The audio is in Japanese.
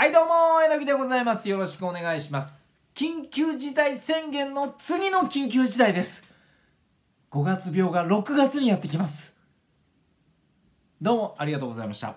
はいどうも、えのきでございます。よろしくお願いします。緊急事態宣言の次の緊急事態です。5月病が6月にやってきます。どうもありがとうございました。